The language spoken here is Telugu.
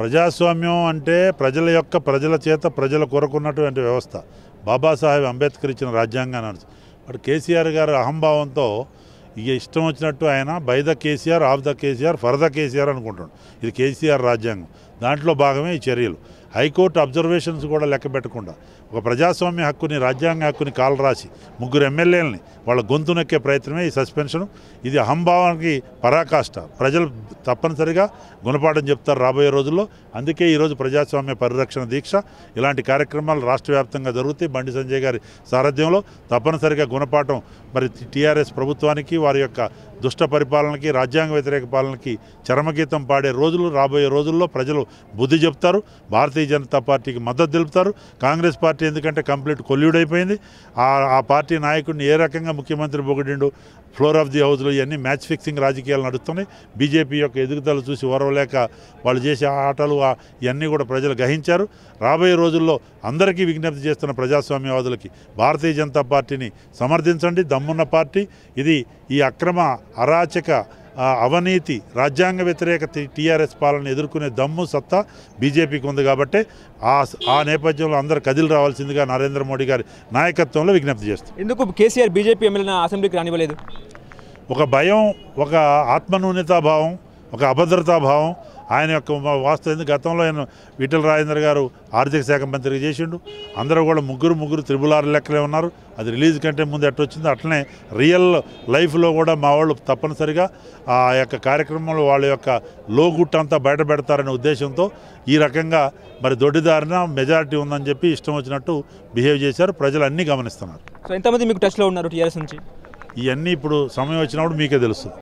ప్రజాస్వామ్యం అంటే ప్రజల యొక్క ప్రజల చేత ప్రజల కొరకున్నటువంటి వ్యవస్థ బాబాసాహెబ్ అంబేద్కర్ ఇచ్చిన రాజ్యాంగాన్ని బట్ కేసీఆర్ గారు అహంభావంతో ఇక ఇష్టం వచ్చినట్టు ఆయన by the KCR of the KCR for the KCR అనుకుంటున్నాడు ఇది కేసీఆర్ రాజ్యాంగం దాంట్లో భాగమే ఈ చర్యలు హైకోర్టు అబ్జర్వేషన్స్ కూడా లెక్క పెట్టకుండా ఒక ప్రజాస్వామ్య హక్కుని రాజ్యాంగ హక్కుని కాలు రాసి ముగ్గురు ఎమ్మెల్యేలని వాళ్ళ గొంతు నొక్కే ప్రయత్నమే ఈ సస్పెన్షన్ ఇది అహంభావానికి పరాకాష్ట ప్రజలు తప్పనిసరిగా గుణపాఠం చెప్తారు రాబోయే రోజుల్లో అందుకే ఈరోజు ప్రజాస్వామ్య పరిరక్షణ దీక్ష ఇలాంటి కార్యక్రమాలు రాష్ట్ర వ్యాప్తంగా జరుగుతాయి బండి సంజయ్ గారి సారథ్యంలో తప్పనిసరిగా గుణపాఠం మరి టీఆర్ఎస్ ప్రభుత్వానికి వారి యొక్క దుష్ట పరిపాలనకి రాజ్యాంగ వ్యతిరేక పాలనకి చరమగీతం పాడే రోజులు రాబోయే రోజుల్లో ప్రజలు బుద్ధి చెప్తారు భారతీయ జనతా పార్టీకి మద్దతు తెలుపుతారు కాంగ్రెస్ పార్టీ ఎందుకంటే కంప్లీట్ కొల్యూడ్ అయిపోయింది ఆ పార్టీ నాయకుడిని ఏ రకంగా ముఖ్యమంత్రి పొగిడిండు ఫ్లోర్ ఆఫ్ ది హౌస్లో ఇవన్నీ మ్యాచ్ ఫిక్సింగ్ రాజకీయాలు నడుస్తున్నాయి బీజేపీ యొక్క ఎదుగుదల చూసి ఓరవలేక వాళ్ళు చేసే ఆటలు ఇవన్నీ కూడా ప్రజలు గ్రహించారు రాబోయే రోజుల్లో అందరికీ విజ్ఞప్తి చేస్తున్న ప్రజాస్వామ్యవాదులకి భారతీయ జనతా పార్టీని సమర్థించండి దమ్మున్న పార్టీ ఇది ఈ అక్రమ అరాచక అవనీతి రాజ్యాంగ వ్యతిరేక టీఆర్ఎస్ పాలన ఎదుర్కొనే దమ్ము సత్తా బీజేపీకి ఉంది కాబట్టి ఆ ఆ నేపథ్యంలో అందరు కదిలి రావాల్సిందిగా నరేంద్ర మోడీ గారి నాయకత్వంలో విజ్ఞప్తి చేస్తారు ఎందుకు కేసీఆర్ బీజేపీ ఎమ్మెల్యే అసెంబ్లీకి రానివ్వలేదు ఒక భయం ఒక ఆత్మన్యూన్యతాభావం ఒక అభద్రతాభావం ఆయన యొక్క వాస్తవం గతంలో ఆయన విఠల రాజేంద్ర గారు ఆర్థిక శాఖ మంత్రిగా చేసిండు అందరూ కూడా ముగ్గురు ముగ్గురు త్రిబుల్ ఆరు లెక్కలే ఉన్నారు అది రిలీజ్ కంటే ముందు ఎట్టొచ్చిందో అట్లనే రియల్ లైఫ్లో కూడా మా వాళ్ళు తప్పనిసరిగా ఆ యొక్క కార్యక్రమంలో వాళ్ళ యొక్క లోగుట్ అంతా బయట పెడతారనే ఉద్దేశంతో ఈ రకంగా మరి దొడ్డిదారిన మెజారిటీ ఉందని చెప్పి ఇష్టం వచ్చినట్టు బిహేవ్ చేశారు ప్రజలు అన్నీ గమనిస్తున్నారు సో ఎంతమంది మీకు టచ్లో ఉన్నారు టీఆర్ఎస్ నుంచి ఇవన్నీ ఇప్పుడు సమయం వచ్చినప్పుడు మీకే తెలుస్తుంది